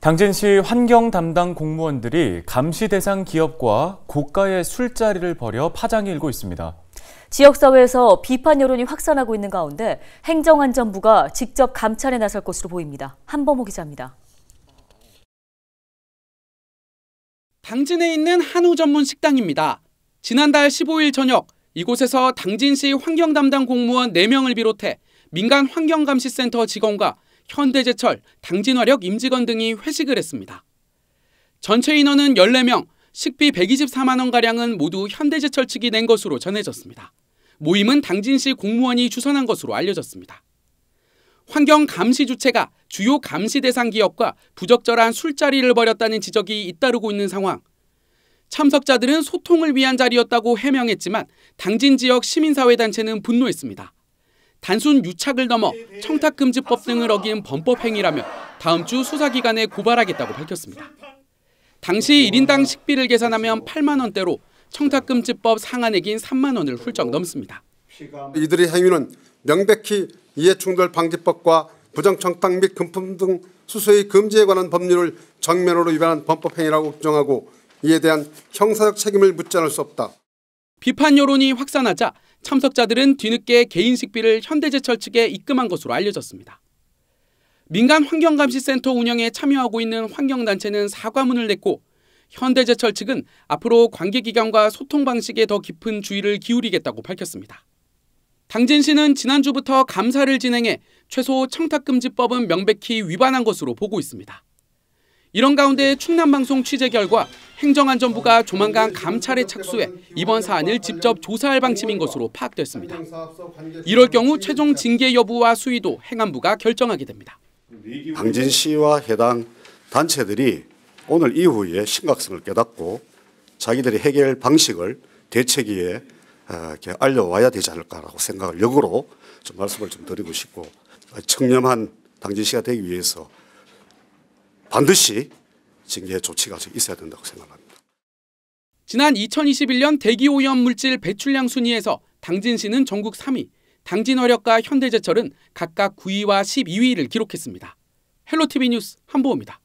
당진시 환경 담당 공무원들이 감시 대상 기업과 고가의 술자리를 벌여 파장이 일고 있습니다. 지역사회에서 비판 여론이 확산하고 있는 가운데 행정안전부가 직접 감찰에 나설 것으로 보입니다. 한범호 기자입니다. 당진에 있는 한우 전문 식당입니다. 지난달 15일 저녁 이곳에서 당진시 환경 담당 공무원 4명을 비롯해 민간 환경감시센터 직원과 현대제철, 당진화력, 임직원 등이 회식을 했습니다. 전체 인원은 14명, 식비 124만원가량은 모두 현대제철 측이 낸 것으로 전해졌습니다. 모임은 당진시 공무원이 주선한 것으로 알려졌습니다. 환경 감시 주체가 주요 감시 대상 기업과 부적절한 술자리를 벌였다는 지적이 잇따르고 있는 상황. 참석자들은 소통을 위한 자리였다고 해명했지만 당진 지역 시민사회단체는 분노했습니다. 단순 유착을 넘어 청탁금지법 등을 어긴 범법 행위라며 다음 주 수사기관에 고발하겠다고 밝혔습니다. 당시 1인당 식비를 계산하면 8만 원대로 청탁금지법 상한액인 3만 원을 훌쩍 넘습니다. 이들의 행위는 명백히 이해충돌방지법과 부정청탁 및 금품 등 수수의 금지에 관한 법률을 정면으로 위반한 범법 행위라고 규정하고 이에 대한 형사적 책임을 묻지 않을 수 없다. 비판 여론이 확산하자 참석자들은 뒤늦게 개인 식비를 현대제철 측에 입금한 것으로 알려졌습니다. 민간 환경감시센터 운영에 참여하고 있는 환경단체는 사과문을 냈고 현대제철 측은 앞으로 관계기관과 소통 방식에 더 깊은 주의를 기울이겠다고 밝혔습니다. 당진 씨는 지난주부터 감사를 진행해 최소 청탁금지법은 명백히 위반한 것으로 보고 있습니다. 이런 가운데 충남방송 취재 결과 행정안전부가 조만간 감찰에 착수해 이번 사안을 직접 조사할 방침인 것으로 파악됐습니다. 이럴 경우 최종 징계 여부와 수위도 행안부가 결정하게 됩니다. 강진 씨와 해당 단체들이 오늘 이후에 심각성을 깨닫고 자기들의 해결 방식을 대책위에 어, 알려와야 되지 않을까라고 생각을 역으로 좀 말씀을 좀 드리고 싶고 청렴한 당진 씨가 되기 위해서 반드시 징계 조치가 있어야 된다고 생각합니다. 지난 2021년 대기오염 물질 배출량 순위에서 당진시는 전국 3위, 당진화력과 현대제철은 각각 9위와 12위를 기록했습니다. 헬로티비 뉴스 한보입니다.